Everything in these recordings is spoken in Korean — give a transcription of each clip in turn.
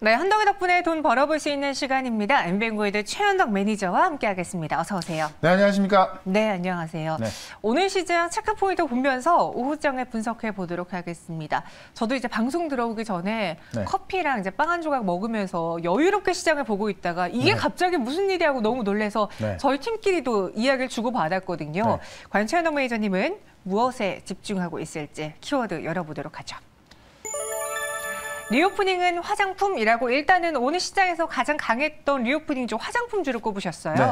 네, 한덕이 덕분에 돈 벌어볼 수 있는 시간입니다. 엠뱅고이드 최현덕 매니저와 함께하겠습니다. 어서 오세요. 네, 안녕하십니까? 네, 안녕하세요. 네. 오늘 시장 체크포인트 보면서 오후장에 분석해 보도록 하겠습니다. 저도 이제 방송 들어오기 전에 네. 커피랑 이제 빵 한 조각 먹으면서 여유롭게 시장을 보고 있다가 이게 네. 갑자기 무슨 일이 하고 너무 놀래서 네. 저희 팀끼리도 이야기를 주고받았거든요. 네. 과연 최현덕 매니저님은 무엇에 집중하고 있을지 키워드 열어보도록 하죠. 리오프닝은 화장품이라고 일단은 오늘 시장에서 가장 강했던 리오프닝중 화장품주를 꼽으셨어요. 네.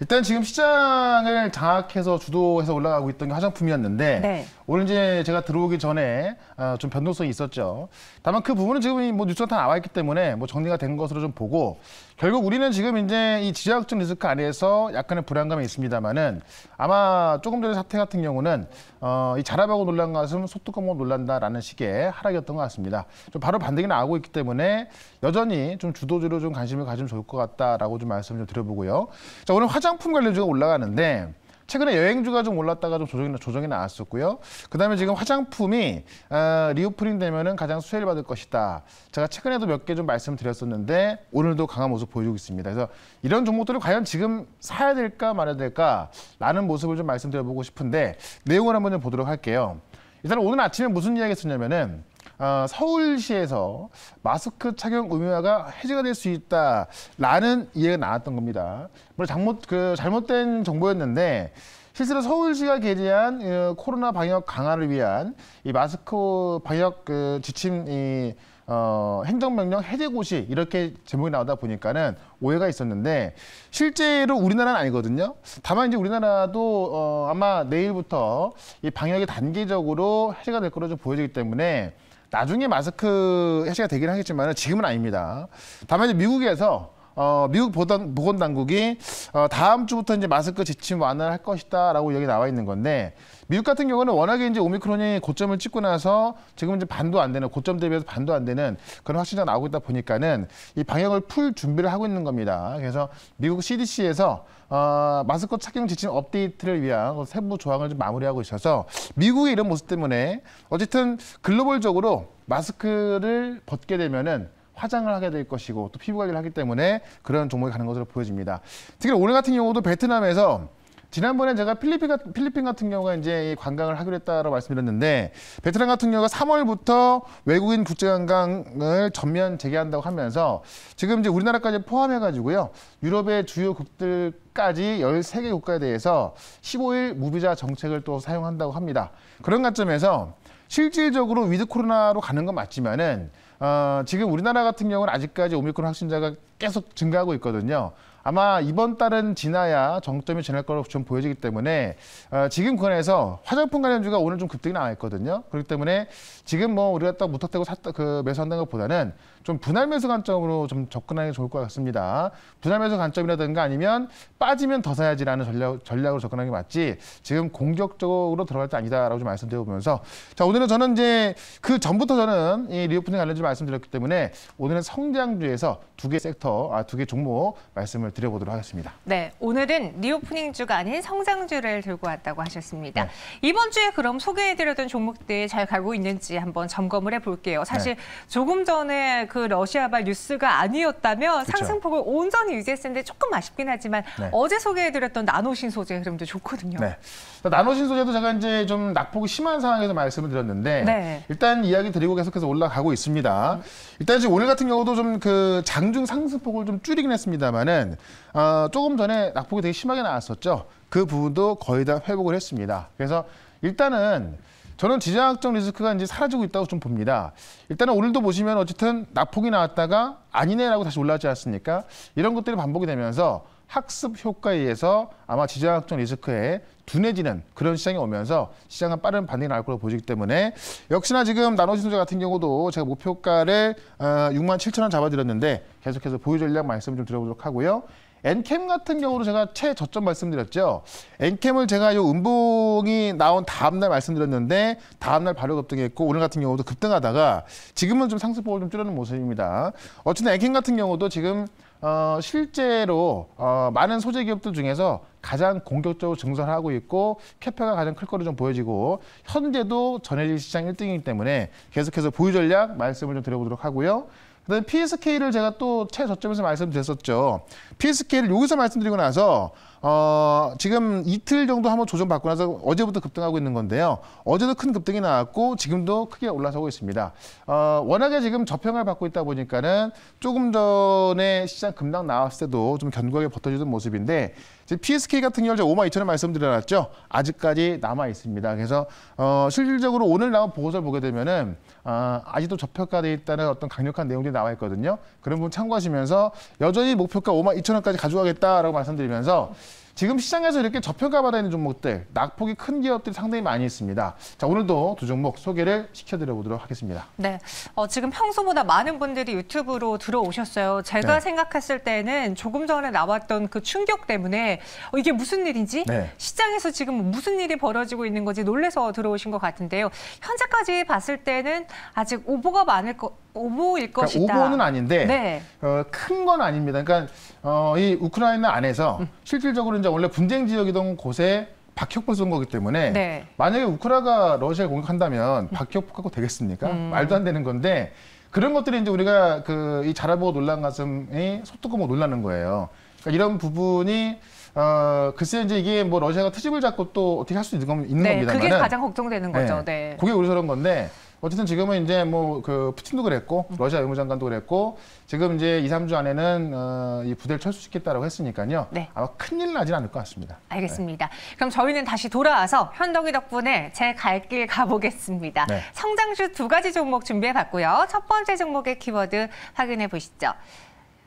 일단 지금 시장을 장악해서 주도해서 올라가고 있던 게 화장품이었는데 네. 오늘 이제 제가 들어오기 전에 어, 좀 변동성이 있었죠. 다만 그 부분은 지금 뭐 뉴스가 다 나와 있기 때문에 뭐 정리가 된 것으로 좀 보고 결국 우리는 지금 이제 이 지자학적 리스크 안에서 약간의 불안감이 있습니다만은 아마 조금 전에 사태 같은 경우는 어, 이 자라바고 논란 가은 소뚜껑으로 논란다라는 식의 하락이었던 것 같습니다. 좀 바로 반등이 나오고 있기 때문에 여전히 좀 주도주로 좀 관심을 가지면 좋을 것 같다라고 좀 말씀을 좀 드려보고요. 자 오늘 화장품 관련주가 올라가는데 최근에 여행주가 좀 올랐다가 좀 조정이, 조정이 나왔었고요. 그 다음에 지금 화장품이 어, 아, 리오프닝 되면은 가장 수혜를 받을 것이다. 제가 최근에도 몇 개 좀 말씀드렸었는데 오늘도 강한 모습 보여주고 있습니다. 그래서 이런 종목들을 과연 지금 사야 될까 말아야 될까라는 모습을 좀 말씀드려보고 싶은데 내용을 한번 좀 보도록 할게요. 일단 오늘 아침에 무슨 이야기 했었냐면은 어, 서울시에서 마스크 착용 의무화가 해제가 될 수 있다라는 이해가 나왔던 겁니다. 물론 잘못 그 잘못된 정보였는데 실제로 서울시가 게재한 어, 코로나 방역 강화를 위한 이 마스크 방역 그 지침 이 어, 행정명령 해제 고시 이렇게 제목이 나오다 보니까는 오해가 있었는데 실제로 우리나라는 아니거든요. 다만 이제 우리나라도 어, 아마 내일부터 이 방역이 단계적으로 해제가 될 거로 좀 보여지기 때문에 나중에 마스크 해제가 되긴 하겠지만 지금은 아닙니다. 다만 이제 미국에서 어, 미국 보건, 보건당국이 어, 다음 주부터 이제 마스크 지침 완화를 할 것이다라고 여기 나와 있는 건데 미국 같은 경우는 워낙에 이제 오미크론이 고점을 찍고 나서 지금 이제 반도 안 되는 고점 대비해서 반도 안 되는 그런 확진자 나오고 있다 보니까는 이 방역을 풀 준비를 하고 있는 겁니다. 그래서 미국 CDC에서 어, 마스크 착용 지침 업데이트를 위한 세부 조항을 좀 마무리하고 있어서 미국의 이런 모습 때문에 어쨌든 글로벌적으로 마스크를 벗게 되면은 화장을 하게 될 것이고 또 피부 관리를 하기 때문에 그런 종목이 가는 것으로 보여집니다. 특히 오늘 같은 경우도 베트남에서 지난번에 제가 필리핀, 필리핀 같은 경우가 이제 관광을 하기로 했다고 말씀드렸는데 베트남 같은 경우가 3월부터 외국인 국제 관광을 전면 재개한다고 하면서 지금 이제 우리나라까지 포함해 가지고요. 유럽의 주요 국들까지 13개 국가에 대해서 15일 무비자 정책을 또 사용한다고 합니다. 그런 관점에서 실질적으로 위드 코로나로 가는 건 맞지만은 어, 지금 우리나라 같은 경우는 아직까지 오미크론 확진자가 계속 증가하고 있거든요. 아마 이번 달은 지나야 정점이 지날 거로 좀 보여지기 때문에 어, 지금 구간에서 그 화장품 관련주가 오늘 좀 급등이 나와있거든요. 그렇기 때문에 지금 뭐 우리가 딱 무턱대고 샀다 그 매수한다는 것보다는 좀 분할 매수 관점으로 좀 접근하는 게 좋을 것 같습니다. 분할 매수 관점이라든가 아니면 빠지면 더 사야지라는 전략 전략으로 접근하는 게 맞지 지금 공격적으로 들어갈 때 아니다라고 좀 말씀드려보면서 자 오늘은 저는 이제 그 전부터 저는 이 리오프닝 관련주 말씀드렸기 때문에 오늘은 성장주에서 두 개 섹터 아 두 개 종목 말씀을 드려보도록 하겠습니다. 네, 오늘은 리오프닝 주가 아닌 성장주를 들고 왔다고 하셨습니다. 네. 이번 주에 그럼 소개해드렸던 종목들 잘 가고 있는지 한번 점검을 해볼게요. 사실 네. 조금 전에 그 러시아발 뉴스가 아니었다면 그쵸. 상승폭을 온전히 유지했는데 조금 아쉽긴 하지만 네. 어제 소개해드렸던 나노신 소재 흐름도 좋거든요. 네. 나노신 소재도 제가 이제 좀 낙폭이 심한 상황에서 말씀을 드렸는데 네. 일단 이야기 드리고 계속해서 올라가고 있습니다. 음. 일단 지금 오늘 같은 경우도 좀 그 장중 상승폭을 좀 줄이긴 했습니다만은 어, 조금 전에 낙폭이 되게 심하게 나왔었죠. 그 부분도 거의 다 회복을 했습니다. 그래서 일단은 저는 지정학적 리스크가 이제 사라지고 있다고 좀 봅니다. 일단은 오늘도 보시면 어쨌든 낙폭이 나왔다가 아니네라고 다시 올라왔지 않습니까? 이런 것들이 반복이 되면서 학습 효과에 의해서 아마 지정학적 리스크에 둔해지는 그런 시장이 오면서 시장은 빠른 반등이 나올 거라고 보이기 때문에 역시나 지금 나노지수자 같은 경우도 제가 목표가를 어, 6만 7천 원 잡아드렸는데 계속해서 보유 전략 말씀 좀 드려보도록 하고요. 엔캠 같은 경우도 제가 최저점 말씀드렸죠. 엔캠을 제가 요 음봉이 나온 다음날 말씀드렸는데 다음날 바로 급등했고 오늘 같은 경우도 급등하다가 지금은 좀 상승폭을 좀 줄여는 모습입니다. 어쨌든 엔캠 같은 경우도 지금 어, 실제로 어, 많은 소재 기업들 중에서 가장 공격적으로 증설하고 있고 캐파가 가장 클 거로 좀 보여지고 현재도 전해질 시장 1등이기 때문에 계속해서 보유 전략 말씀을 좀 드려보도록 하고요. 그다음에 PSK를 제가 또 최저점에서 말씀드렸었죠. PSK를 여기서 말씀드리고 나서 어 지금 이틀 정도 한번 조정받고 나서 어제부터 급등하고 있는 건데요. 어제도 큰 급등이 나왔고 지금도 크게 올라서고 있습니다. 어 워낙에 지금 저평을 받고 있다 보니까는 조금 전에 시장 급락 나왔을 때도 좀 견고하게 버텨주던 모습인데 이제 PSK 같은 경우 제가 5만 2천 원 말씀드려놨죠. 아직까지 남아 있습니다. 그래서 어, 실질적으로 오늘 나온 보고서를 보게 되면은 어, 아직도 저평가돼 있다는 어떤 강력한 내용들이 나와 있거든요. 그런 부분 참고하시면서 여전히 목표가 5만 2천 원까지 가져가겠다라고 말씀드리면서 지금 시장에서 이렇게 저평가받아 있는 종목들, 낙폭이 큰 기업들이 상당히 많이 있습니다. 자, 오늘도 두 종목 소개를 시켜드려 보도록 하겠습니다. 네, 어, 지금 평소보다 많은 분들이 유튜브로 들어오셨어요. 제가 네. 생각했을 때는 조금 전에 나왔던 그 충격 때문에 어, 이게 무슨 일인지 네. 시장에서 지금 무슨 일이 벌어지고 있는 건지 놀래서 들어오신 것 같은데요. 현재까지 봤을 때는 아직 오보가 많을 것 오보일 그러니까 것이다. 그러니까 오보는 아닌데 네. 어, 큰건 아닙니다. 그러니까 어, 이 우크라이나 안에서 음. 실질적으로 이제 원래 분쟁 지역이던 곳에 박혁포 쏜 거기 때문에 네. 만약에 우크라가 러시아에 공격한다면 음. 박혁포 갖고 되겠습니까? 음. 말도 안 되는 건데 그런 것들이 이제 우리가 그이 자라보고 놀란 가슴이 속도고뭐 놀라는 거예요. 그러니까 이런 부분이 어, 글쎄 이제 이게 뭐 러시아가 트집을 잡고 또 어떻게 할 수 있는 건 네, 있는 네, 겁니다만 그게 가장 걱정되는 거죠. 네. 네. 그게 우려스러 건데 어쨌든 지금은 이제 뭐 그 푸틴도 그랬고 음. 러시아 외무장관도 그랬고 지금 이제 2, 3주 안에는 어, 이 부대를 철수시켰다고 했으니까요. 네. 아마 큰일 나진 않을 것 같습니다. 알겠습니다. 네. 그럼 저희는 다시 돌아와서 현덕이 덕분에 제 갈 길 가보겠습니다. 네. 성장주 두 가지 종목 준비해봤고요. 첫 번째 종목의 키워드 확인해 보시죠.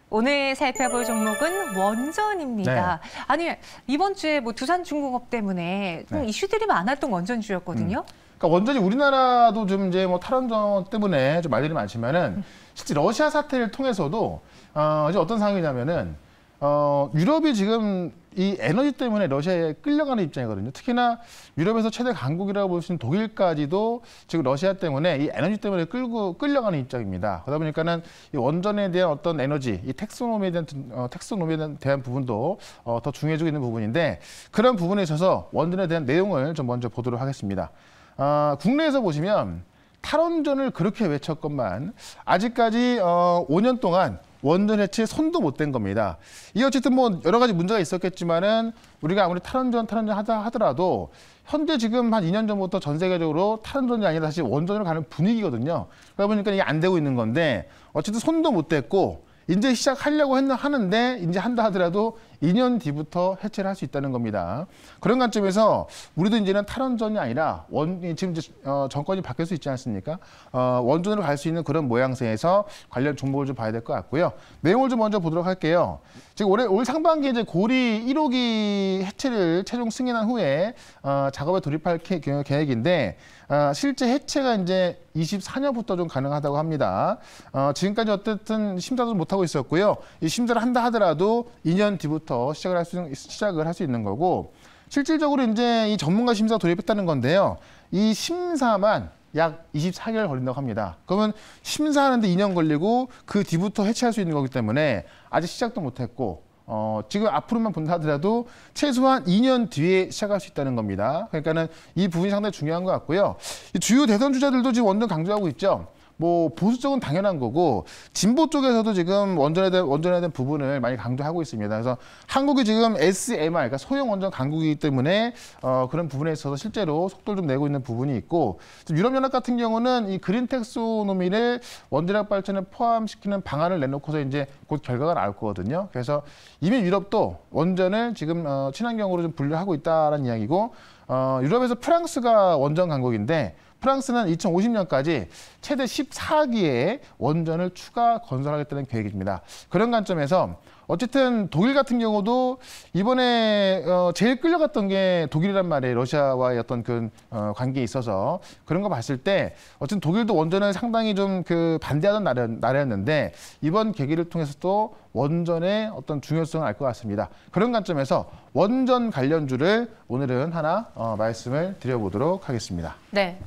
오늘 살펴볼 종목은 원전입니다. 네. 아니 이번 주에 뭐 두산 중공업 때문에 좀 네. 이슈들이 많았던 원전주였거든요. 음. 그러니까 원전이 우리나라도 좀 이제 뭐 탈원전 때문에 좀 말들이 많지만은 실제 러시아 사태를 통해서도 어 이제 어떤 상황이냐면은 어 유럽이 지금 이 에너지 때문에 러시아에 끌려가는 입장이거든요. 특히나 유럽에서 최대 강국이라고 볼 수 있는 독일까지도 지금 러시아 때문에 이 에너지 때문에 끌고 끌려가는 입장입니다. 그러다 보니까는 이 원전에 대한 어떤 에너지, 이텍스노미에 대한 어, 텍소노미에 대한 부분도 어, 더 중요해지고 있는 부분인데 그런 부분에 있어서 원전에 대한 내용을 좀 먼저 보도록 하겠습니다. 어, 국내에서 보시면 탈원전을 그렇게 외쳤건만 아직까지 어, 5년 동안 원전 해체 손도 못 댄 겁니다. 이 어쨌든 뭐 여러 가지 문제가 있었겠지만은 우리가 아무리 탈원전 탈원전 하자 하더라도 현재 지금 한 2년 전부터 전 세계적으로 탈원전이 아니라 사실 원전으로 가는 분위기거든요. 그러다 보니까 이게 안 되고 있는 건데 어쨌든 손도 못 댔고 이제 시작하려고 했는 는데 이제 한다 하더라도 2년 뒤부터 해체를 할 수 있다는 겁니다. 그런 관점에서 우리도 이제는 탈원전이 아니라 원 지금 이제 어, 정권이 바뀔 수 있지 않습니까? 어, 원전으로 갈 수 있는 그런 모양새에서 관련 정보를 좀 봐야 될 것 같고요. 내용을 좀 먼저 보도록 할게요. 지금 올해 올 상반기에 이제 고리 1호기 해체를 최종 승인한 후에 어, 작업에 돌입할 개, 계획인데 어, 실제 해체가 이제 24년부터 좀 가능하다고 합니다. 어, 지금까지 어쨌든 심사도 못하고 있었고요. 이 심사를 한다 하더라도 2년 뒤부터 부터 시작을 할수 시작을 할 수 있는 거고 실질적으로 이제 이 전문가 심사 돌입했다는 건데요. 이 심사만 약 24개월 걸린다고 합니다. 그러면 심사하는데 2년 걸리고 그 뒤부터 해체할 수 있는 거기 때문에 아직 시작도 못했고 어, 지금 앞으로만 본다 하더라도 최소한 2년 뒤에 시작할 수 있다는 겁니다. 그러니까는 이 부분이 상당히 중요한 것 같고요. 주요 대선 주자들도 지금 원동 강조하고 있죠. 뭐 보수 쪽은 당연한 거고 진보 쪽에서도 지금 원전에 대한 원전에 대한 부분을 많이 강조하고 있습니다. 그래서 한국이 지금 SMR 그러니까 소형 원전 강국이기 때문에 어, 그런 부분에 있어서 실제로 속도를 좀 내고 있는 부분이 있고 유럽연합 같은 경우는 이 그린 텍소노미를 원자력 발전에 포함시키는 방안을 내놓고서 이제 곧 결과가 나올 거거든요. 그래서 이미 유럽도 원전을 지금 어, 친환경으로 좀 분류하고 있다라는 이야기고 어, 유럽에서 프랑스가 원전 강국인데 프랑스는 2050년까지 최대 14기의 원전을 추가 건설하겠다는 계획입니다. 그런 관점에서 어쨌든 독일 같은 경우도 이번에 어 제일 끌려갔던 게 독일이란 말이에요. 러시아와의 어떤 그어 관계에 있어서 그런 거 봤을 때 어쨌든 독일도 원전을 상당히 좀 그 반대하던 나라였, 는데 이번 계기를 통해서 또 원전의 어떤 중요성을 알 것 같습니다. 그런 관점에서 원전 관련주를 오늘은 하나 어 말씀을 드려보도록 하겠습니다. 네.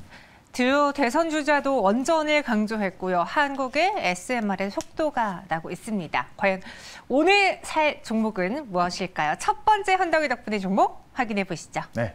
주요 대선 주자도 원전을 강조했고요. 한국의 SMR의 속도가 나고 있습니다. 과연 오늘 살 종목은 무엇일까요? 첫 번째 한덕이 덕분에 종목 확인해 보시죠. 네.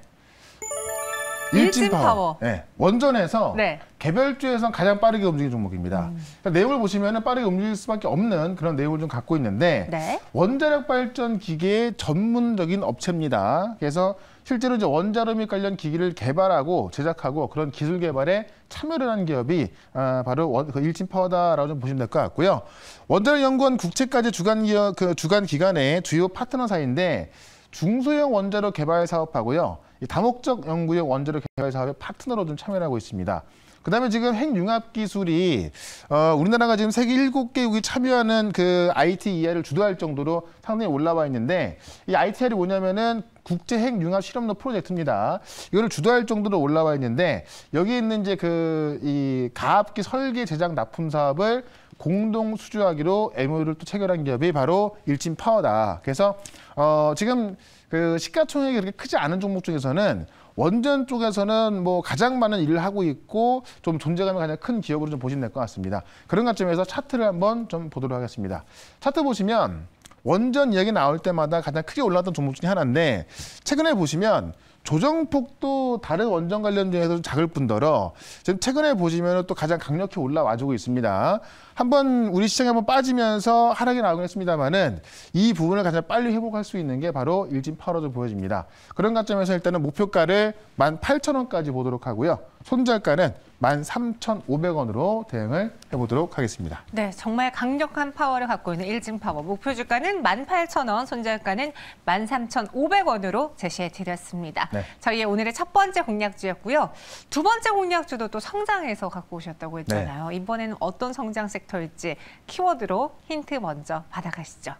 일진 파워. 네. 원전에서 네. 개별주에선 가장 빠르게 움직이는 종목입니다. 음. 그러니까 내용을 보시면 빠르게 움직일 수밖에 없는 그런 내용을 좀 갖고 있는데 네. 원자력 발전 기계의 전문적인 업체입니다. 그래서 실제로 이제 원자로미 관련 기기를 개발하고 제작하고 그런 기술 개발에 참여를 한 기업이 아, 바로 그 일진 파워다라고 좀 보시면 될 것 같고요. 원자력 연구원 국채까지 주간 기업 그 주간 기관의 주요 파트너사인데 중소형 원자로 개발 사업하고요. 다목적 연구용 원자로 개발 사업의 파트너로 좀 참여하고 있습니다. 그다음에 지금 핵융합 기술이 어, 우리나라가 지금 세계 7개국이 참여하는 그 ITER을 주도할 정도로 상당히 올라와 있는데 이 ITER이 뭐냐면은 국제핵 융합 실험로 프로젝트입니다. 이거를 주도할 정도로 올라와 있는데 여기 있는 이제 그이 가압기 설계 제작 납품 사업을 공동 수주하기로 MOU를 또 체결한 기업이 바로 일진 파워다. 그래서 어 지금 그 시가총액이 그렇게 크지 않은 종목 중에서는 원전 쪽에서는 뭐 가장 많은 일을 하고 있고 좀 존재감이 가장 큰 기업으로 좀 보시면 될 것 같습니다. 그런 관점에서 차트를 한번 좀 보도록 하겠습니다. 차트 보시면 원전 이야기 나올 때마다 가장 크게 올랐던 종목 중에 하나인데 최근에 보시면 조정폭도 다른 원전 관련중에서 작을 뿐더러 지금 최근에 보시면 또 가장 강력히 올라와주고 있습니다. 한번 우리 시장에 한번 빠지면서 하락이 나오긴 했습니다만은 이 부분을 가장 빨리 회복할 수 있는 게 바로 일진 파워로 보여집니다. 그런 관점에서 일단은 목표가를 18,000원까지 보도록 하고요. 손절가는 13,500원으로 대응을 해보도록 하겠습니다. 네, 정말 강력한 파워를 갖고 있는 일진 파워. 목표 주가는 18,000원, 손절가는 13,500원으로 제시해드렸습니다. 네. 저희의 오늘의 첫 번째 공략주였고요. 두 번째 공략주도 또 성장해서 갖고 오셨다고 했잖아요. 네. 이번에는 어떤 성장 섹터일지 키워드로 힌트 먼저 받아가시죠.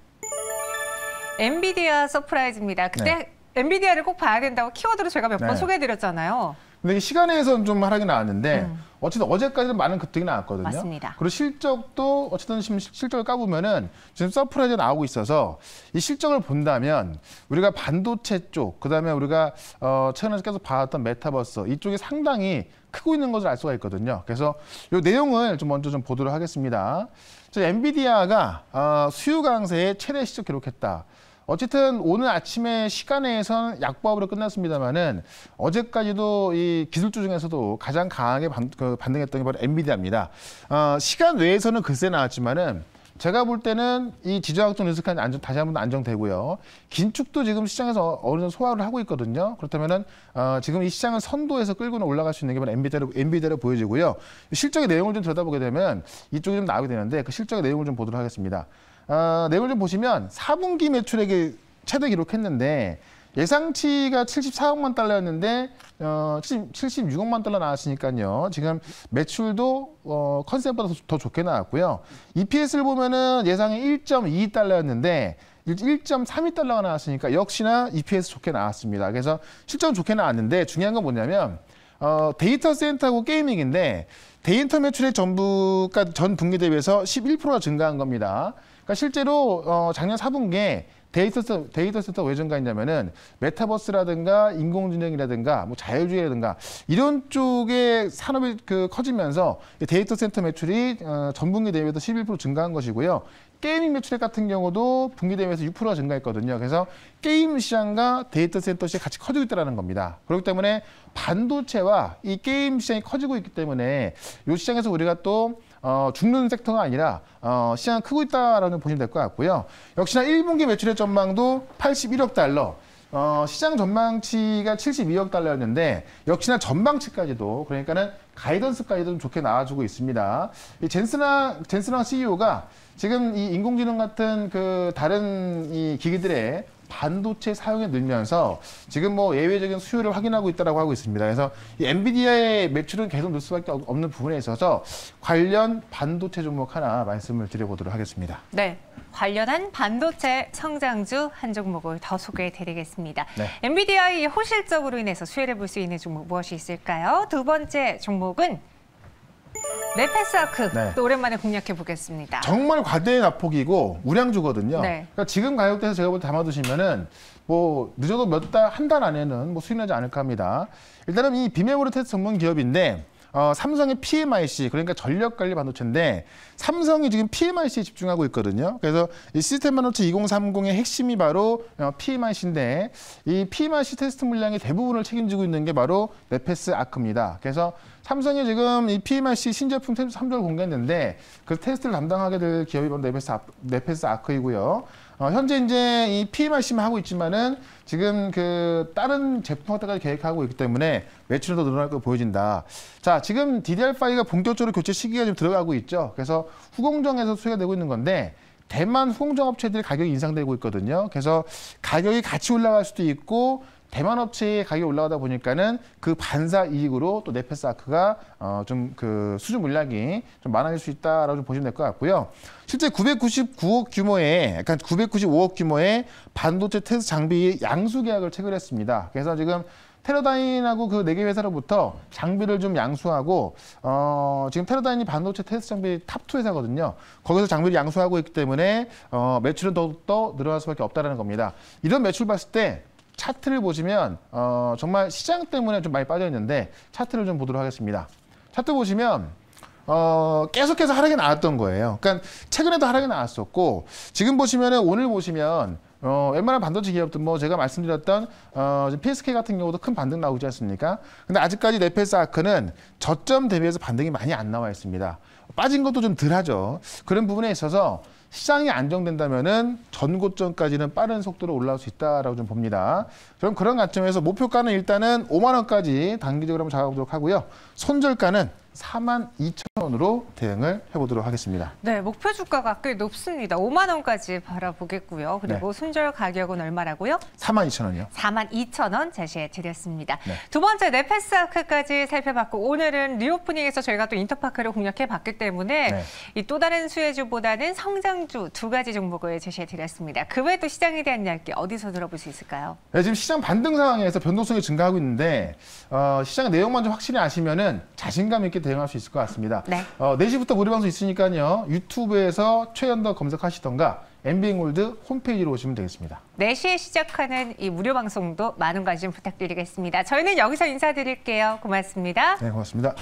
엔비디아 서프라이즈입니다. 그때 네. 엔비디아를 꼭 봐야 된다고 키워드로 제가 몇번 네. 소개해드렸잖아요. 근데 이게 시간에선 좀 하락이 나왔는데 음. 어쨌든 어제까지는 많은 급등이 나왔거든요. 맞습니다. 그리고 실적도 어쨌든 실적을 까보면은 지금 서프라이즈 나오고 있어서 이 실적을 본다면 우리가 반도체 쪽, 그다음에 우리가 어 최근에 계속 봐왔던 메타버스 이쪽이 상당히 크고 있는 것을 알 수가 있거든요. 그래서 이 내용을 좀 먼저 좀 보도록 하겠습니다. 저 엔비디아가 어, 수요 강세의 최대 시적 기록했다. 어쨌든 오늘 아침에 시간에선 약보합으로 끝났습니다만은 어제까지도 이 기술주 중에서도 가장 강하게 반, 그 반등했던 게 바로 엔비디아입니다. 어, 시간 외에서는 글쎄 나왔지만은 제가 볼 때는 이 지정학적 리스크는 안정, 다시 한 번 안정되고요. 긴축도 지금 시장에서 어느 정도 소화를 하고 있거든요. 그렇다면 어, 지금 이 시장을 선도해서 끌고는 올라갈 수 있는 게 바로 엔비디아로, 엔비디아로 보여지고요. 실적의 내용을 좀 들여다보게 되면 이쪽이 좀 나오게 되는데 그 실적의 내용을 좀 보도록 하겠습니다. 어, 내용을 좀 보시면 4분기 매출액이 최대 기록했는데 예상치가 74억만 달러였는데 어, 70, 76억만 달러 나왔으니까요. 지금 매출도 어, 컨셉보다 더, 더 좋게 나왔고요. EPS를 보면은 예상이 1.22달러였는데 1.32달러가 나왔으니까 역시나 EPS 좋게 나왔습니다. 그래서 실전 좋게 나왔는데 중요한 건 뭐냐면 어, 데이터 센터하고 게이밍인데 데이터 매출액 전부가 전 분기 대비해서 11%가 증가한 겁니다. 그러니까 실제로 어, 작년 4분기에 데이터 센터, 데이터 센터 왜 증가했냐면은 메타버스라든가 인공지능이라든가 뭐 자율주의라든가 이런 쪽의 산업이 그 커지면서 데이터 센터 매출이 어, 전분기 대비해서 11% 증가한 것이고요. 게이밍 매출 액 같은 경우도 분기 대비해서 6%가 증가했거든요. 그래서 게임 시장과 데이터 센터 시장이 같이 커지고 있다는 겁니다. 그렇기 때문에 반도체와 이 게임 시장이 커지고 있기 때문에 이 시장에서 우리가 또 어, 죽는 섹터가 아니라 어, 시장 크고 있다라는 보시면 될 것 같고요. 역시나 1분기 매출의 전망도 81억 달러. 어, 시장 전망치가 72억 달러였는데 역시나 전망치까지도 그러니까는 가이던스까지도 좀 좋게 나와주고 있습니다. 이 젠스나 젠스랑 CEO가 지금 이 인공지능 같은 그 다른 이 기기들의 반도체 사용이 늘면서 지금 뭐 예외적인 수요를 확인하고 있다라고 하고 있습니다. 그래서 이 엔비디아의 매출은 계속 늘 수밖에 없는 부분에 있어서 관련 반도체 종목 하나 말씀을 드려보도록 하겠습니다. 네. 관련한 반도체 성장주 한 종목을 더 소개해드리겠습니다. 네. MBDI 호실적으로 인해서 수혜를 볼 수 있는 종목 무엇이 있을까요? 두 번째 종목은 메페스아크 네. 또 오랜만에 공략해 보겠습니다. 정말 과대의 낙폭이고 우량주거든요. 네. 그러니까 지금 가격대에서 제가 볼 때 담아두시면은 뭐 늦어도 몇 달한 달 안에는 뭐 수익 나지 않을까 합니다. 일단은 이 비메모리 테스트 전문 기업인데 어, 삼성의 PMIC 그러니까 전력관리 반도체인데 삼성이 지금 PMIC에 집중하고 있거든요. 그래서 이 시스템 반도체 2030의 핵심이 바로 어, PMIC인데 이 PMIC 테스트 물량의 대부분을 책임지고 있는 게 바로 네페스 아크입니다. 그래서 삼성이 지금 이 PMIC 신제품 테스트 3절 공개했는데 그 테스트를 담당하게 될 기업이 바로 네페페스 아, 아크이고요. 어, 현재 이제 이 PMR 심 하고 있지만은 지금 그 다른 제품 확대까지 계획하고 있기 때문에 매출도 늘어날 거 보여진다. 자, 지금 DDR5가 본격적으로 교체 시기가 좀 들어가고 있죠. 그래서 후공정에서 소개가 되고 있는 건데 대만 후공정 업체들의 가격이 인상되고 있거든요. 그래서 가격이 같이 올라갈 수도 있고 대만 업체의 가격이 올라가다 보니까는 그 반사 이익으로 또 네페스아크가 어좀그 수주 물량이 좀 많아질 수 있다라고 좀 보시면 될 것 같고요. 실제 999억 규모의 약간 995억 규모의 반도체 테스트 장비 양수 계약을 체결했습니다. 그래서 지금 테러다인하고 그 네 개 회사로부터 장비를 좀 양수하고 어 지금 테러다인이 반도체 테스트 장비 탑2 회사거든요. 거기서 장비를 양수하고 있기 때문에 어 매출은 더욱더 늘어날 수밖에 없다는 겁니다. 이런 매출 봤을 때 차트를 보시면 어, 정말 시장 때문에 좀 많이 빠져 있는데 차트를 좀 보도록 하겠습니다. 차트 보시면 어, 계속해서 하락이 나왔던 거예요. 그러니까 최근에도 하락이 나왔었고 지금 보시면 오늘 보시면 어, 웬만한 반도체 기업들 뭐 제가 말씀드렸던 어, PSK 같은 경우도 큰 반등 나오지 않습니까? 근데 아직까지 네페스 아크는 저점 대비해서 반등이 많이 안 나와 있습니다. 빠진 것도 좀 덜하죠. 그런 부분에 있어서 시장이 안정된다면은 전고점까지는 빠른 속도로 올라올 수 있다라고 좀 봅니다. 그럼 그런 관점에서 목표가는 일단은 5만 원까지 단기적으로 한번 잡아보도록 하고요. 손절가는 4만 2천 원으로 대응을 해보도록 하겠습니다. 네, 목표 주가가 꽤 높습니다. 5만 원까지 바라보겠고요. 그리고 네. 순절 가격은 얼마라고요? 4만 2천 원이요. 4만 2천 원 제시해드렸습니다. 네. 두 번째 네패스아크까지 살펴봤고 오늘은 리오프닝에서 저희가 또 인터파크를 공략해봤기 때문에 네. 이또 다른 수혜주보다는 성장주 두 가지 종목을 제시해드렸습니다. 그 외에도 시장에 대한 이야기 어디서 들어볼 수 있을까요? 네, 지금 시장 반등 상황에서 변동성이 증가하고 있는데 어, 시장 내용만 좀 확실히 아시면 은 자신감 있게 대응할 수 있을 것 같습니다. 네. 어, 4시부터 고리방송 있으니까요. 유튜브에서 최연더 검색하시던가 MBN 골드 홈페이지로 오시면 되겠습니다. 4시에 시작하는 이 무료 방송도 많은 관심 부탁드리겠습니다. 저희는 여기서 인사드릴게요. 고맙습니다. 네, 고맙습니다.